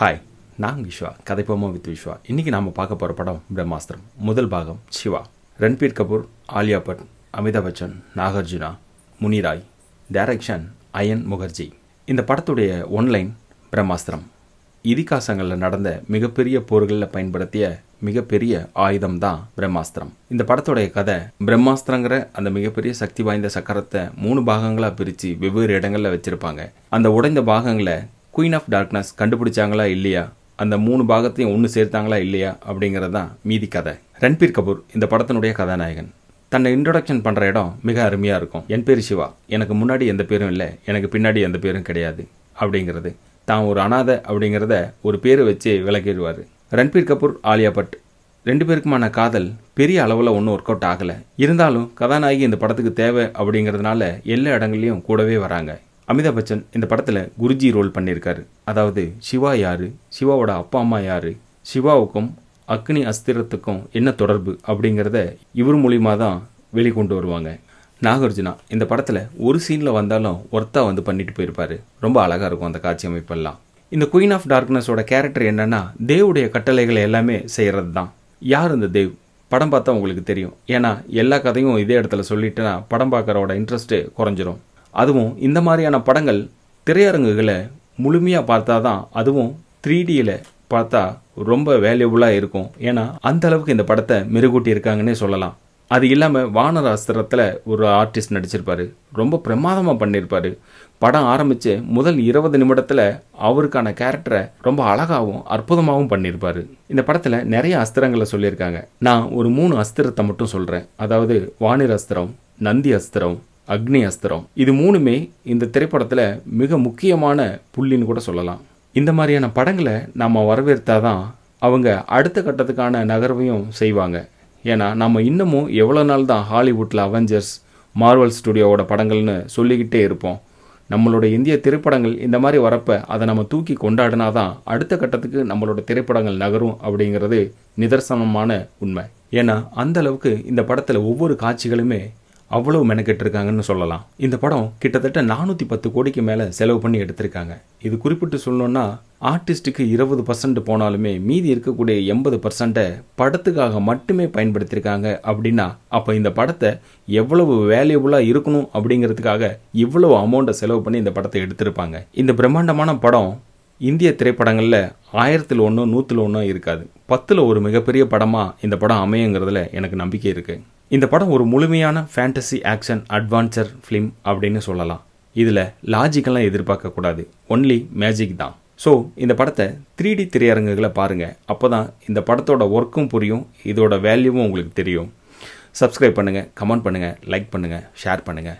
hi நான் Vishwa கதைப்போமா with Vishwa இன்றைக்கி நாம் பார்க்க போகிற படம் பிரம்மாஸ்திரம் முதல் பாகம் சிவா ரன்பீர் கபூர் ஆலியா பட் அமிதாப் பச்சன் நாகார்ஜுனா முனிராய் டைரக்ஷன் அயன் முகர்ஜி இந்த படத்துடைய ஒன்லைன் பிரம்மாஸ்திரம் இதிகாசங்களில் நடந்த மிகப்பெரிய போர்களில் பயன்படுத்திய மிகப்பெரிய ஆயுதம் தான் பிரம்மாஸ்திரம் இந்த படத்துடைய கதை பிரம்மாஸ்திரங்கிற அந்த மிகப்பெரிய சக்தி வாய்ந்த சக்கரத்தை மூணு பாகங்களாக பிரித்து வெவ்வேறு இடங்களில் வச்சுருப்பாங்க அந்த உடைந்த பாகங்களை குயின் ஆஃப் டார்க்னஸ் கண்டுபிடிச்சாங்களா இல்லையா அந்த மூணு பாகத்தையும் ஒன்று சேர்த்தாங்களா இல்லையா அப்படிங்கிறது தான் மீதி கதை ரன்பீர் கபூர் இந்த படத்தினுடைய கதாநாயகன் தன்னை இன்ட்ரொடக்ஷன் பண்ணுற இடம் மிக அருமையாக இருக்கும் என் பேர் சிவா எனக்கு முன்னாடி எந்த பேரும் இல்லை எனக்கு பின்னாடி எந்த பேரும் கிடையாது அப்படிங்கிறது தான் ஒரு அனாதை அப்படிங்கிறத ஒரு பேரை வச்சு விளக்கிடுவார் ரன்பீர் கபூர் ஆலியா பட் ரெண்டு பேருக்குமான காதல் பெரிய அளவில் ஒன்றும் ஒர்க் அவுட் ஆகலை இருந்தாலும் கதாநாயகி இந்த படத்துக்கு தேவை அப்படிங்கிறதுனால எல்லா இடங்கள்லையும் கூடவே வராங்க அமிதாப் பச்சன் இந்த படத்தில் குருஜி ரோல் பண்ணியிருக்காரு அதாவது சிவா யார் சிவாவோட அப்பா அம்மா யார் சிவாவுக்கும் அக்னி அஸ்திரத்துக்கும் என்ன தொடர்பு அப்படிங்கிறத இவர் மூலியமாக தான் வெளிக்கொண்டு வருவாங்க நாகார்ஜுனா இந்த படத்தில் ஒரு சீனில் வந்தாலும் ஒர்த்தாக வந்து பண்ணிட்டு போயிருப்பார் ரொம்ப அழகாக இருக்கும் அந்த காட்சி அமைப்பெல்லாம் இந்த குயின் ஆஃப் டார்க்னஸோட கேரக்டர் என்னென்னா தேவுடைய கட்டளைகளை எல்லாமே செய்கிறது தான் யார் இந்த தேவ் படம் பார்த்தா உங்களுக்கு தெரியும் ஏன்னா எல்லா கதையும் இதே இடத்துல சொல்லிட்டுனா படம் பார்க்குறவோட இன்ட்ரெஸ்ட்டு குறைஞ்சிரும் அதுவும் இந்த மாதிரியான படங்கள் திரையரங்குகளை முழுமையாக பார்த்தா தான் அதுவும் த்ரீ டியில் பார்த்தா ரொம்ப வேல்யூபுளாக இருக்கும் ஏன்னா அந்த அளவுக்கு இந்த படத்தை மெருகூட்டி இருக்காங்கன்னே சொல்லலாம் அது இல்லாமல் வானர் அஸ்திரத்தில் ஒரு ஆர்டிஸ்ட் நடிச்சிருப்பார் ரொம்ப பிரமாதமாக பண்ணியிருப்பார் படம் ஆரம்பித்து முதல் இருபது நிமிடத்தில் அவருக்கான கேரக்டரை ரொம்ப அழகாகவும் அற்புதமாகவும் பண்ணியிருப்பார் இந்த படத்தில் நிறைய அஸ்திரங்களை சொல்லியிருக்காங்க நான் ஒரு மூணு அஸ்திரத்தை மட்டும் சொல்கிறேன் அதாவது வானிற அஸ்திரம் நந்தி அஸ்திரம் அக்னி அஸ்திரம் இது மூணுமே இந்த திரைப்படத்தில் மிக முக்கியமான புள்ளின்னு கூட சொல்லலாம் இந்த மாதிரியான படங்களை நம்ம வரவேற்றாதான் அவங்க அடுத்த கட்டத்துக்கான நகர்வையும் செய்வாங்க ஏன்னா நம்ம இன்னமும் எவ்வளோ நாள் தான் ஹாலிவுட்டில் அவெஞ்சர்ஸ் மார்வல் ஸ்டுடியோவோட படங்கள்னு சொல்லிக்கிட்டே இருப்போம் நம்மளோட இந்திய திரைப்படங்கள் இந்த மாதிரி வரப்போ அதை நம்ம தூக்கி கொண்டாடினா தான் அடுத்த கட்டத்துக்கு நம்மளோட திரைப்படங்கள் நகரும் அப்படிங்கிறது நிதர்சனமான உண்மை ஏன்னா அந்த அளவுக்கு இந்த படத்தில் ஒவ்வொரு காட்சிகளுமே அவ்வளோ மெனக்கெட்டிருக்காங்கன்னு சொல்லலாம் இந்த படம் கிட்டத்தட்ட நானூற்றி பத்து கோடிக்கு மேலே செலவு பண்ணி எடுத்திருக்காங்க இது குறிப்பிட்டு சொல்லணும்னா ஆர்டிஸ்ட்டுக்கு இருபது பர்சன்ட் போனாலுமே மீதி இருக்கக்கூடிய எண்பது பர்சன்ட்டை படத்துக்காக மட்டுமே பயன்படுத்தியிருக்காங்க அப்படின்னா அப்போ இந்த படத்தை எவ்வளவு வேல்யூபுளாக இருக்கணும் அப்படிங்கிறதுக்காக இவ்வளவு அமௌண்ட்டை செலவு பண்ணி இந்த படத்தை எடுத்திருப்பாங்க இந்த பிரம்மாண்டமான படம் இந்திய திரைப்படங்களில் ஆயிரத்தில் ஒன்றும் நூற்றில் ஒன்றும் இருக்காது பத்தில் ஒரு மிகப்பெரிய படமாக இந்த படம் அமையுங்கிறதுல எனக்கு நம்பிக்கை இருக்குது இந்த படம் ஒரு முழுமையான ஃபேண்டசி ஆக்ஷன் அட்வான்ச்சர் ஃபிலிம் அப்படின்னு சொல்லலாம் இதில் லாஜிக்கெல்லாம் எதிர்பார்க்கக்கூடாது ஒன்லி மேஜிக் தான் ஸோ இந்த படத்தை த்ரீ டி திரையரங்குகளை பாருங்கள் அப்போ தான் இந்த படத்தோட ஒர்க்கும் புரியும் இதோட வேல்யூவும் உங்களுக்கு தெரியும் சப்ஸ்கிரைப் பண்ணுங்கள் கமெண்ட் பண்ணுங்கள் லைக் பண்ணுங்கள் ஷேர் பண்ணுங்கள்